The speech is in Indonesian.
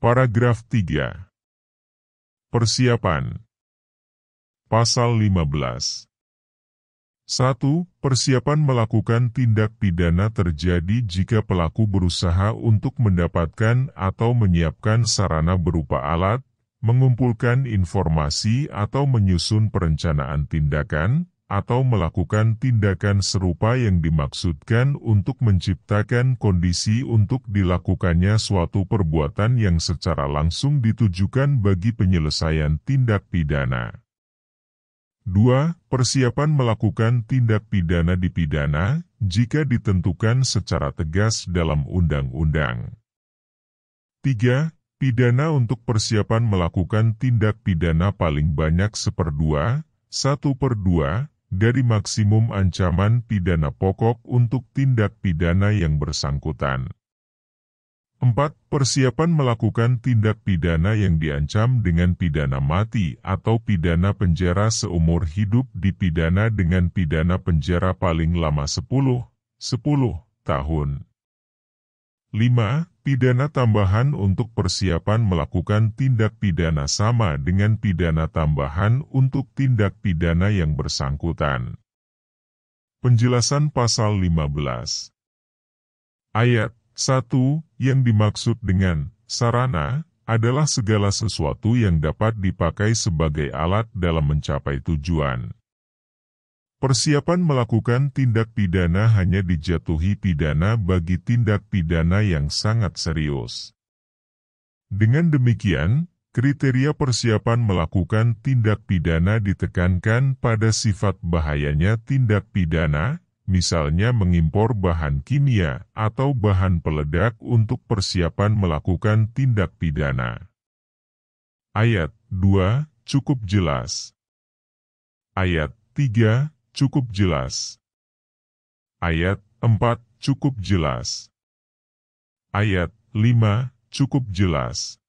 Paragraf 3 Persiapan Pasal 15 1. Persiapan melakukan tindak pidana terjadi jika pelaku berusaha untuk mendapatkan atau menyiapkan sarana berupa alat, mengumpulkan informasi atau menyusun perencanaan tindakan, atau melakukan tindakan serupa yang dimaksudkan untuk menciptakan kondisi untuk dilakukannya suatu perbuatan yang secara langsung ditujukan bagi penyelesaian tindak pidana. 2. Persiapan melakukan tindak pidana dipidana jika ditentukan secara tegas dalam undang-undang. 3 pidana untuk persiapan melakukan tindak pidana paling banyak seperdua, satu per dua, dari maksimum ancaman pidana pokok untuk tindak pidana yang bersangkutan. 4. Persiapan melakukan tindak pidana yang diancam dengan pidana mati atau pidana penjara seumur hidup dipidana dengan pidana penjara paling lama 10, 10 tahun. 5. Pidana tambahan untuk persiapan melakukan tindak pidana sama dengan pidana tambahan untuk tindak pidana yang bersangkutan. Penjelasan pasal 15 ayat 1 yang dimaksud dengan sarana adalah segala sesuatu yang dapat dipakai sebagai alat dalam mencapai tujuan. Persiapan melakukan tindak pidana hanya dijatuhi pidana bagi tindak pidana yang sangat serius. Dengan demikian, kriteria persiapan melakukan tindak pidana ditekankan pada sifat bahayanya tindak pidana, misalnya mengimpor bahan kimia atau bahan peledak untuk persiapan melakukan tindak pidana. Ayat 2 cukup jelas. Ayat 3 cukup jelas. Ayat 4 cukup jelas. Ayat 5 cukup jelas.